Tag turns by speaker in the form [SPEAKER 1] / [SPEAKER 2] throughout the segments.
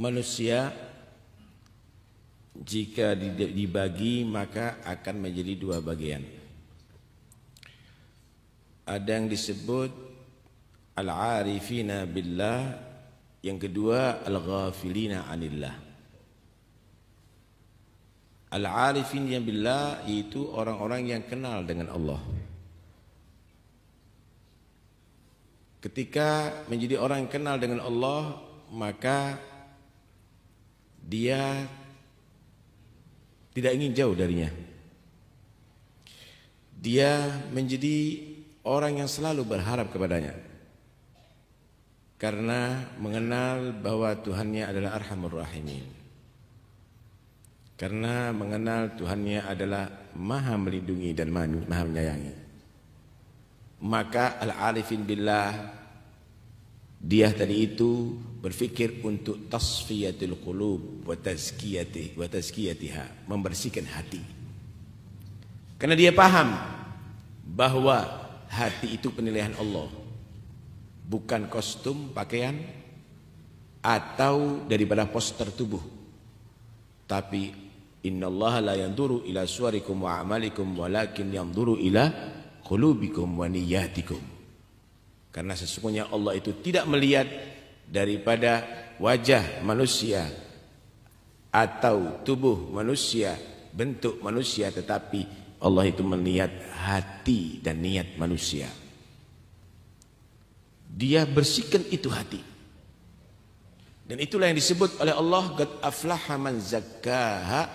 [SPEAKER 1] manusia jika dibagi maka akan menjadi dua bagian. Ada yang disebut al-arifina billah, yang kedua al-ghafilina anillah. Al-arifin yang billah itu orang-orang yang kenal dengan Allah. Ketika menjadi orang yang kenal dengan Allah, maka dia tidak ingin jauh darinya. Dia menjadi orang yang selalu berharap kepadanya. Karena mengenal bahwa Tuhannya adalah Arhamur Rahimin. Karena mengenal Tuhannya adalah Maha melindungi dan Maha menyayangi. Maka al-arifin billah dia tadi itu berfikir untuk tasfiyatul qulub wa tazkiyati wa tazkiyatiha, membersihkan hati. Karena dia paham bahwa hati itu penilaian Allah. Bukan kostum, pakaian atau daripada poster tubuh. Tapi innallaha la yanduru ila suarikum wa amalikum walakin yanduru ila qulubikum wa niyatikum. Karena sesungguhnya Allah itu tidak melihat daripada wajah manusia atau tubuh manusia, bentuk manusia tetapi Allah itu melihat hati dan niat manusia. Dia bersihkan itu hati. Dan itulah yang disebut oleh Allah qad aflaha man zakkaha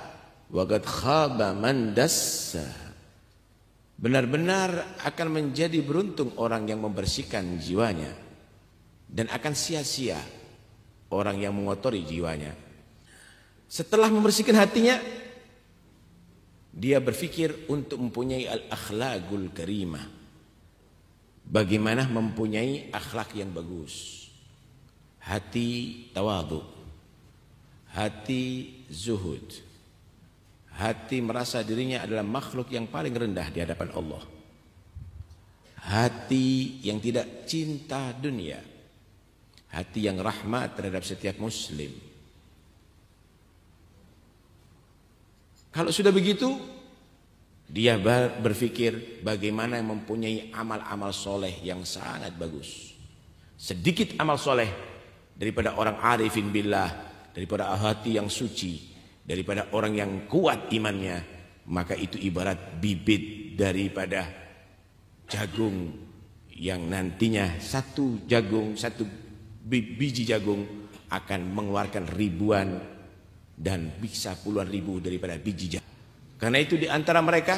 [SPEAKER 1] wa qad khaba man dassaha. Benar-benar akan menjadi beruntung orang yang membersihkan jiwanya dan akan sia-sia orang yang mengotori jiwanya. Setelah membersihkan hatinya, dia berpikir untuk mempunyai al-akhlaqul karimah. Bagaimana mempunyai akhlak yang bagus. Hati tawadu, hati zuhud hati merasa dirinya adalah makhluk yang paling rendah di hadapan Allah. Hati yang tidak cinta dunia. Hati yang rahmat terhadap setiap muslim. Kalau sudah begitu, dia berpikir bagaimana mempunyai amal-amal soleh yang sangat bagus. Sedikit amal soleh daripada orang arifin billah, daripada hati yang suci, daripada orang yang kuat imannya maka itu ibarat bibit daripada jagung yang nantinya satu jagung satu biji jagung akan mengeluarkan ribuan dan bisa puluhan ribu daripada biji jagung karena itu di antara mereka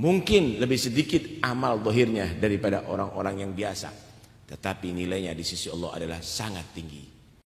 [SPEAKER 1] mungkin lebih sedikit amal dohirnya daripada orang-orang yang biasa tetapi nilainya di sisi Allah adalah sangat tinggi